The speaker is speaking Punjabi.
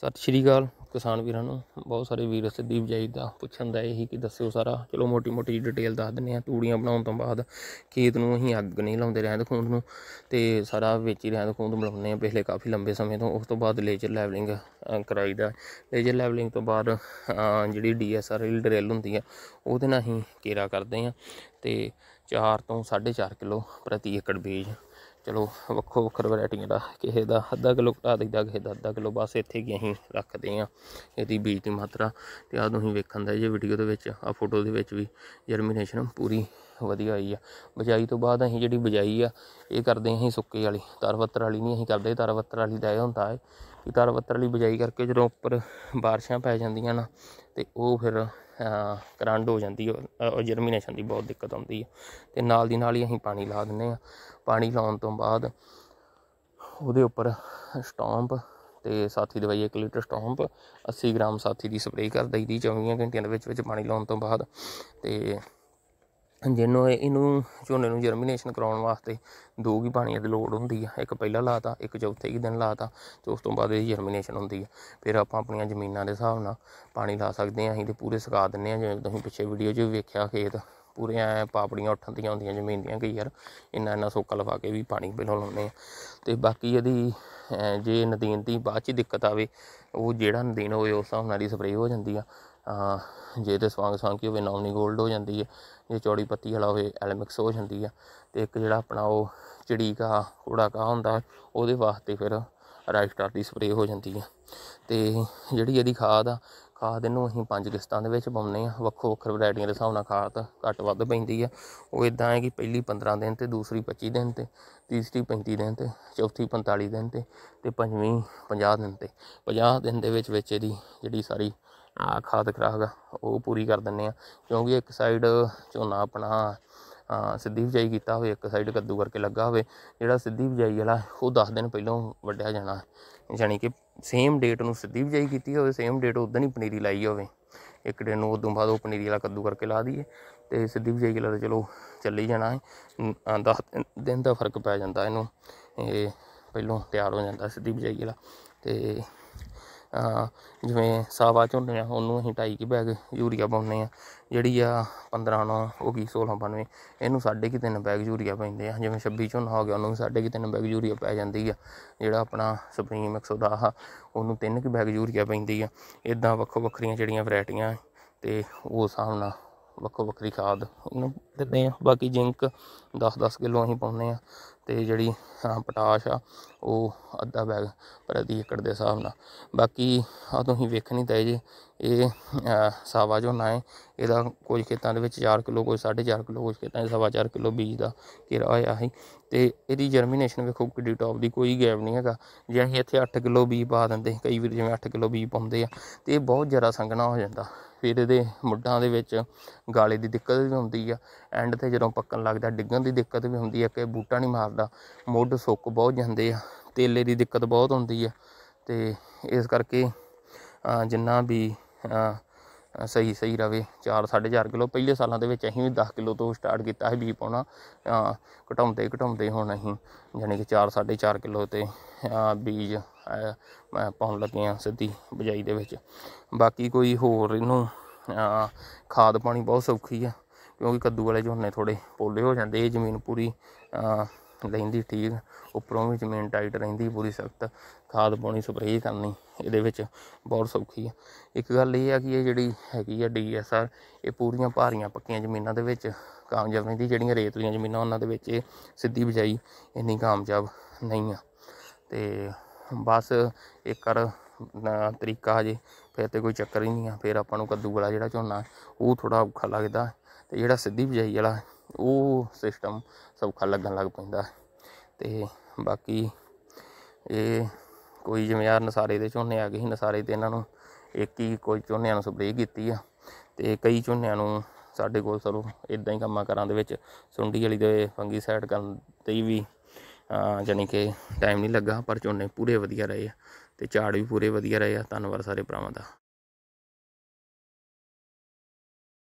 ਸਤਿ ਸ਼੍ਰੀ ਅਕਾਲ ਕਿਸਾਨ ਵੀਰਾਂ ਨੂੰ ਬਹੁਤ ਸਾਰੇ ਵੀਰ ਸਿੱਧੀ ਬਜਾਈ ਦਾ ਪੁੱਛਣ ਦਾ ਇਹੀ ਕਿ ਦੱਸਿਓ ਸਾਰਾ ਚਲੋ ਮੋਟੀ ਮੋਟੀ ਡਿਟੇਲ ਦੱਸ ਦਿੰਨੇ ਆ ਤੂੜੀਆਂ ਬਣਾਉਣ ਤੋਂ ਬਾਅਦ ਖੇਤ ਨੂੰ ਅਸੀਂ ਅੱਗ ਨਹੀਂ ਲਾਉਂਦੇ ਰਹਿੰਦ ਖੂੰਦ ਨੂੰ ਤੇ ਸਾਰਾ ਵਿੱਚ ਹੀ ਰਹਿੰਦ ਖੂੰਦ ਬਣਾਉਂਦੇ ਆ ਪਿਛਲੇ ਕਾਫੀ ਲੰਬੇ ਸਮੇਂ ਤੋਂ ਉਸ ਤੋਂ ਬਾਅਦ ਲੇਜ਼ਰ ਲੈਵਲਿੰਗ ਕਰਾਈਦਾ ਲੇਜ਼ਰ ਲੈਵਲਿੰਗ ਤੋਂ ਬਾਅਦ ਜਿਹੜੀ ਡੀਐਸਆਰ ਡਰਿਲ ਹੁੰਦੀ ਆ ਉਹਦੇ ਨਾਲ ਅਸੀਂ ਕੇਰਾ ਕਰਦੇ ਆ ਤੇ 4 ਤੋਂ 4.5 ਕਿਲੋ ਪ੍ਰਤੀ ਏਕੜ ਬੀਜ ਚਲੋ ਵੱਖੋ ਵੱਖਰ ਵੈਰਾਈਟੀਆਂ ਦਾ ਕਿਸੇ ਦਾ ਅੱਧਾ ਕਿਲੋ ਘਟਾ ਦਈਦਾ ਕਿਸੇ ਦਾ ਅੱਧਾ ਕਿਲੋ ਬਸ ਇੱਥੇ ਹੀ ਅਸੀਂ ਰੱਖਦੇ ਆਂ ਇਹਦੀ ਬੀਜ ਦੀ ਮਾਤਰਾ ਤੇ ਆ ਤੁਸੀਂ ਵੇਖਣ ਦਾ ਜੇ ਵੀਡੀਓ ਦੇ ਵਿੱਚ ਆ ਫੋਟੋ ਦੇ ਵਿੱਚ ਵੀ ਜਰਮੀਨੇਸ਼ਨ ਪੂਰੀ ਵਧੀਆ ਆਈ ਆ ਬਜਾਈ ਤੋਂ ਬਾਅਦ ਅਸੀਂ ਜਿਹੜੀ ਬਜਾਈ ਆ ਇਹ ਕਰਦੇ ਅਸੀਂ ਸੁੱਕੇ ਵਾਲੀ ਤਰਵੱਤਰ ਵਾਲੀ ਨਹੀਂ ਅਸੀਂ ਕਰਦੇ ਤਰਵੱਤਰ ਵਾਲੀ ਦਾ ਇਹ ਹੁੰਦਾ ਹੈ ਕਿ ਤਰਵੱਤਰ ਵਾਲੀ ਬਜਾਈ ਕਰਕੇ ਜਦੋਂ ਉੱਪਰ ਬਾਰਿਸ਼ਾਂ ਪੈ ਜਾਂਦੀਆਂ ਨਾ ਤੇ ਉਹ ਫਿਰ ਕਰੰਡ ਹੋ ਜਾਂਦੀ ਹੈ ਜਰਮੀਨੇਸ਼ਨ ਦੀ ਬਹੁਤ ਦਿੱਕਤ ਆਉਂਦੀ ਹੈ ਤੇ ਨਾਲ ਦੀ ਨਾਲ ਹੀ ਅਸੀਂ ਪਾਣੀ ਲਾ ਦਿੰਨੇ ਆ ਪਾਣੀ ਲਾਉਣ ਤੋਂ ਬਾਅਦ ਉਹਦੇ ਉੱਪਰ ਸਟੌਂਪ ਤੇ ਸਾਥੀ ਦਵਾਈ 1 ਲੀਟਰ ਸਟੌਂਪ 80 ਗ੍ਰਾਮ ਸਾਥੀ ਦੀ ਸਪਰੇਅ ਕਰ ਦਈਦੀ 24 ਘੰਟਿਆਂ ਦੇ ਵਿੱਚ ਵਿੱਚ ਪਾਣੀ ਲਾਉਣ ਤੋਂ ਬਾਅਦ ਤੇ ਜਿਹਨੂੰ ਇਹਨੂੰ ਝੋਨੇ ਨੂੰ ਜਰਮੀਨੇਸ਼ਨ ਕਰਾਉਣ ਵਾਸਤੇ ਦੋ ਹੀ ਪਾਣੀ ਦੀ ਲੋੜ ਹੁੰਦੀ ਆ ਇੱਕ ਪਹਿਲਾ ਲਾਤਾ ਇੱਕ ਚੌਥੇ ਹੀ ਦਿਨ ਲਾਤਾ ਤੇ ਉਸ ਤੋਂ ਬਾਅਦ ਇਹ ਜਰਮੀਨੇਸ਼ਨ ਹੁੰਦੀ ਆ ਫਿਰ ਆਪਾਂ ਆਪਣੀਆਂ ਜ਼ਮੀਨਾਂ ਦੇ ਹਿਸਾਬ ਨਾਲ ਪਾਣੀ ਲਾ ਸਕਦੇ ਆ ਅਸੀਂ ਤੇ ਪੂਰੇ ਸੁਕਾ ਦਿੰਨੇ ਆ ਜਿਵੇਂ ਤੁਸੀਂ ਪਿੱਛੇ ਵੀਡੀਓ 'ਚ ਵੇਖਿਆ ਖੇਤ ਪੂਰੇ ਐ ਪਾਪੜੀਆਂ ਉੱਠਣ ਹੁੰਦੀਆਂ ਜ਼ਮੀਨ ਦੀਆਂ ਕਈ ਯਾਰ ਇੰਨਾ ਇੰਨਾ ਸੋਕਾ ਲਵਾ ਕੇ ਵੀ ਪਾਣੀ ਪਹਿਲਾਂ ਲਾਉਂਦੇ ਆ ਤੇ ਬਾਕੀ ਇਹਦੀ ਜੇ ਨਦੀਨ ਦੀ ਬਾਅਦ 'ਚ ਦਿੱਕਤ ਆਵੇ ਉਹ ਜਿਹੜਾ ਨਦੀਨ ਹੋਵੇ ਉਸ ਹਿਸਾਬ ਨਾਲ ਹੀ ਸਪਰੇਅ ਹੋ ਜਾਂਦੀ ਆ ਜੇ ਤੇ ਸਵਾਂਗ ਸਵਾਂਗ ਕੀ ਹੋਵੇ ਨੌਮਨੀ 골ਡ ਹੋ ਜਾਂਦੀ ਹੈ ਜੇ ਚੌੜੀ ਪੱਤੀ ਵਾਲਾ ਹੋਵੇ ਐਲਮਿਕਸ ਹੋ ਜਾਂਦੀ ਹੈ ਤੇ ਇੱਕ ਜਿਹੜਾ ਆਪਣਾ ਉਹ ਚਿੜੀ ਕਾ ਕੋੜਾ ਕਾ ਹੁੰਦਾ ਉਹਦੇ ਵਾਸਤੇ ਫਿਰ ਰਾਈਸਟਾਰ ਦੀ ਸਪਰੇਅ ਹੋ ਜਾਂਦੀ ਹੈ ਤੇ ਜਿਹੜੀ ਇਹਦੀ ਖਾਦ ਆ ਖਾਦ ਇਹਨੂੰ ਅਸੀਂ ਪੰਜ ਕਿਸ਼ਤਾਂ ਦੇ ਵਿੱਚ ਪਾਉਂਦੇ ਆ ਵੱਖੋ ਵੱਖਰ ਵੈਰਾਈਟੀਆਂ ਦੇ ਹਿਸਾਬ ਨਾਲ ਖਾਦ ਘੱਟ ਵੱਧ ਪੈਂਦੀ ਆ ਉਹ ਇਦਾਂ ਹੈ ਕਿ ਪਹਿਲੀ 15 ਦਿਨ ਤੇ ਦੂਸਰੀ 25 ਦਿਨ ਤੇ ਤੀਸਰੀ 35 ਦਿਨ ਤੇ ਚੌਥੀ 45 ਦਿਨ ਤੇ ਤੇ ਪੰਜਵੀਂ 50 ਦਿਨ ਤੇ 50 ਦਿਨ ਦੇ ਵਿੱਚ ਵਿੱਚ ਇਹਦੀ ਜਿਹੜੀ ਸਾਰੀ ਆ ਖਾਦ ਕਰਾਗਾ ਉਹ ਪੂਰੀ ਕਰ ਦਿੰਨੇ ਆ ਕਿਉਂਕਿ ਇੱਕ ਸਾਈਡ ਝੋਨਾ ਆਪਣਾ ਸਿੱਧੀ ਬਿਜਾਈ ਕੀਤਾ ਹੋਵੇ ਇੱਕ ਸਾਈਡ ਕੱਦੂ ਕਰਕੇ ਲੱਗਾ ਹੋਵੇ ਜਿਹੜਾ ਸਿੱਧੀ ਬਿਜਾਈ ਵਾਲਾ ਉਹ 10 ਦਿਨ ਪਹਿਲਾਂ ਵੱਢਿਆ ਜਾਣਾ ਯਾਨੀ ਕਿ ਸੇਮ ਡੇਟ ਨੂੰ ਸਿੱਧੀ ਬਿਜਾਈ ਕੀਤੀ ਹੋਵੇ ਸੇਮ ਡੇਟ ਉਦੋਂ ਹੀ ਪਨੀਰੀ ਲਾਈ ਹੋਵੇ ਇੱਕ ਦਿਨ ਨੂੰ ਉਦੋਂ ਬਾਅਦ ਉਹ ਪਨੀਰੀ ਵਾਲਾ ਕੱਦੂ ਕਰਕੇ ਲਾ ਦਈਏ ਤੇ ਸਿੱਧੀ ਬਿਜਾਈ ਵਾਲਾ ਤਾਂ ਚਲੋ ਚੱਲੀ ਜਾਣਾ ਹੈ 10 ਦਿਨ ਦਾ ਫਰਕ ਪੈ ਜਾਂਦਾ ਇਹਨੂੰ ਇਹ ਪਹਿਲਾਂ ਤਿਆਰ ਹੋ ਜਾਂਦਾ ਸਿੱਧੀ ਬਿਜਾਈ ਵਾਲਾ ਤੇ ਜਿਵੇਂ ਸਾਵਾ ਝੋਨੇ ਆ ਉਹਨੂੰ ਅਸੀਂ ਢਾਈ ਕੀ ਬੈਗ ਯੂਰੀਆ ਪਾਉਂਦੇ ਆ ਜਿਹੜੀ ਆ 15 ਨੂੰ ਕੀ 16 1692 ਇਹਨੂੰ ਸਾਢੇ ਕੀ ਤਿੰਨ ਬੈਗ ਯੂਰੀਆ ਪੈਂਦੇ ਆ ਜਿਵੇਂ 26 ਝੋਨਾ ਹੋ ਗਿਆ ਉਹਨੂੰ ਸਾਢੇ ਕੀ ਤਿੰਨ ਬੈਗ ਯੂਰੀਆ ਪੈ ਜਾਂਦੀ ਆ ਜਿਹੜਾ ਆਪਣਾ ਸੁਪਰੀਮ 110 ਉਹਨੂੰ ਤਿੰਨ ਕਿ ਬੈਗ ਯੂਰੀਆ ਪੈਂਦੀ ਆ ਇਦਾਂ ਵੱਖੋ ਵੱਖਰੀਆਂ ਜਿਹੜੀਆਂ ਵੈਰਾਈਟੀਆਂ ਤੇ ਉਹ ਸਾਹਮਣਾ ਵੱਖੋ ਵੱਖਰੀ ਖਾਦ ਉਹਨੂੰ ਦਿੰਦੇ ਆ ਬਾਕੀ ਜਿੰਕ 10-10 ਕਿਲੋ ਅਸੀਂ ਪਾਉਂਦੇ ਆ ਤੇ ਜਿਹੜੀ ਪਟਾਸ਼ ਆ ਉਹ ਅੱਧਾ ਬੈਗ ਪ੍ਰਤੀ ਏਕੜ ਦੇ ਹਿਸਾਬ ਨਾਲ ਬਾਕੀ ਆ ਤੁਸੀਂ ਵੇਖਣੀ ਤਾਂ ਜੀ ਇਹ ਸਾਵਾ ਨਾ ਹੈ ਇਹਦਾ ਕੁਝ ਖੇਤਾਂ ਦੇ ਵਿੱਚ 4 ਕਿਲੋ ਕੋਈ 4.5 ਕਿਲੋ ਕੁਝ ਖੇਤਾਂ ਦੇ ਸਵਾ 4 ਕਿਲੋ ਬੀਜ ਦਾ ਘੇਰਾ ਹੋਇਆ ਹੈ ਤੇ ਇਹਦੀ ਜਰਮੀਨੇਸ਼ਨ ਵੇਖੋ ਕਿੱਡੀ ਟੌਪ ਦੀ ਕੋਈ ਗੈਪ ਨਹੀਂ ਹੈਗਾ ਜੇ ਅਸੀਂ ਇੱਥੇ 8 ਕਿਲੋ ਬੀਜ ਪਾ ਦਿੰਦੇ ਕਈ ਵਾਰ ਜਿਵੇਂ 8 ਕਿਲੋ ਬੀਜ ਪਾਉਂਦੇ ਆ ਤੇ ਇਹ ਬਹੁਤ ਜ਼ਿਆਦਾ ਸੰਘਣਾ ਹੋ ਜਾਂਦਾ ਫਿਰ ਇਹਦੇ ਮੁੱਢਾਂ ਦੇ ਵਿੱਚ ਗਾਲੇ ਦੀ ਦਿੱਕਤ ਵੀ ਹੁੰਦੀ ਆ ਐਂਡ ਤੇ ਜਦੋਂ ਪੱਕਣ ਲੱਗਦਾ ਡਿੱਗਣ ਦੀ ਦਿੱਕਤ ਵੀ ਹੁੰਦੀ ਆ ਕਿ ਬੂਟਾ ਨਹੀਂ ਮਾਰਦਾ ਮੁੱਢ ਸੁੱਕ ਬਹੁਤ ਜਾਂਦੇ ਆ ਤੇਲੇ ਦੀ ਦਿੱਕਤ ਬਹੁਤ ਹੁੰਦੀ ਆ ਤੇ ਇਸ ਕਰਕੇ ਜਿੰਨਾ ਵੀ ਸਹੀ ਸਹੀ ਰਵੇ 4 4.5 ਕਿਲੋ ਪਹਿਲੇ ਸਾਲਾਂ ਦੇ ਵਿੱਚ ਅਸੀਂ ਵੀ 10 ਕਿਲੋ ਤੋਂ ਸਟਾਰਟ ਕੀਤਾ ਸੀ ਬੀ ਪਾਉਣਾ ਘਟਾਉਂਦੇ ਘਟਾਉਂਦੇ ਹੁਣ ਅਸੀਂ ਯਾਨੀ ਕਿ 4 4.5 ਕਿਲੋ ਤੇ ਬੀਜ ਪਾਉਣ ਲੱਗੇ ਆ ਸਿੱਧੀ ਬਜਾਈ ਦੇ ਵਿੱਚ ਬਾਕੀ ਕੋਈ ਹੋਰ ਇਹਨੂੰ ਖਾਦ ਪਾਣੀ ਬਹੁਤ ਸੌਖੀ ਆ ਕਿਉਂਕਿ ਕੱਦੂ ਵਾਲੇ ਝੋਨੇ ਥੋੜੇ ਪੋਲੇ ਹੋ ਜਾਂਦੇ ਇਹ ਜ਼ਮੀਨ ਪੂਰੀ ਰਹਿੰਦੀ ਠੀਕ ਉੱਪਰੋਂ ਵੀ ਜ਼ਮੀਨ ਟਾਈਟ ਰਹਿੰਦੀ ਪੂਰੀ ਸਖਤ ਖਾਦ ਪਾਉਣੀ ਸਪਰੇਅ ਕਰਨੀ ਇਹਦੇ ਵਿੱਚ ਬਹੁਤ ਸੌਖੀ ਹੈ ਇੱਕ ਗੱਲ ਇਹ ਆ ਕਿ ਇਹ ਜਿਹੜੀ ਹੈਗੀ ਆ ਡੀਐਸਆਰ ਇਹ ਪੂਰੀਆਂ ਭਾਰੀਆਂ ਪੱਕੀਆਂ ਜ਼ਮੀਨਾਂ ਦੇ ਵਿੱਚ ਕਾਮਯਾਬ ਰਹਿੰਦੀ ਜਿਹੜੀਆਂ ਰੇਤ ਵਾਲੀਆਂ ਜ਼ਮੀਨਾਂ ਉਹਨਾਂ ਦੇ ਵਿੱਚ ਇਹ ਸਿੱਧੀ ਬਿਜਾਈ ਇੰਨੀ ਕਾਮਯਾਬ ਨਹੀਂ ਆ ਤੇ ਬਸ ਇੱਕ ਕਰ ਤਰੀਕਾ ਹਜੇ ਫਿਰ ਤੇ ਕੋਈ ਚੱਕਰ ਹੀ ਨਹੀਂ ਆ ਫਿਰ ਆਪਾਂ ਨੂੰ ਕੱਦੂ ਵਾਲਾ ਜਿਹੜਾ ਝੋਨਾ ਉਹ ਥੋੜਾ ਔਖਾ ਲੱਗਦਾ ਤੇ ਜਿਹੜਾ ਸਿੱਧੀ ਬਿਜਾਈ ਵਾਲਾ ਉਹ ਸਿਸਟਮ ਸੌਖਾ ਲੱਗਣ ਲੱਗ ਪੈਂਦਾ ਤੇ ਬਾਕੀ ਇਹ ਕੋਈ ਜਿਵੇਂ ਆ ਨਸਾਰੇ ਦੇ ਝੋਨੇ ਆ ਗਏ ਸੀ ਨਸਾਰੇ ਤੇ ਇਹਨਾਂ ਨੂੰ ਇੱਕ ਹੀ ਕੋਈ ਝੋਨਿਆਂ ਨੂੰ ਸਪਰੇਅ ਕੀਤੀ ਆ ਤੇ ਕਈ ਝੋਨਿਆਂ ਨੂੰ ਸਾਡੇ ਕੋਲ ਸਰੋਂ ਇਦਾਂ ਹੀ ਕੰਮਾਂ ਕਰਾਂ ਦੇ ਵਿੱਚ ਸੁੰਡੀ ਵਾਲੀ ਦੇ ਫੰਗੀ ਸਾਈਡ ਕਰਨ ਤੇ ਵੀ ਜਾਨੀ ਕਿ ਟਾਈਮ ਨਹੀਂ ਲੱਗਾ ਪਰ ਝੋਨੇ ਪੂਰੇ ਵਧੀਆ ਰਹੇ ਆ ਤੇ ਝਾੜ ਵੀ ਪੂਰੇ ਵਧੀਆ ਰਹੇ ਆ ਧੰਨਵਾਦ ਸਾਰੇ ਭਰਾਵਾਂ ਦਾ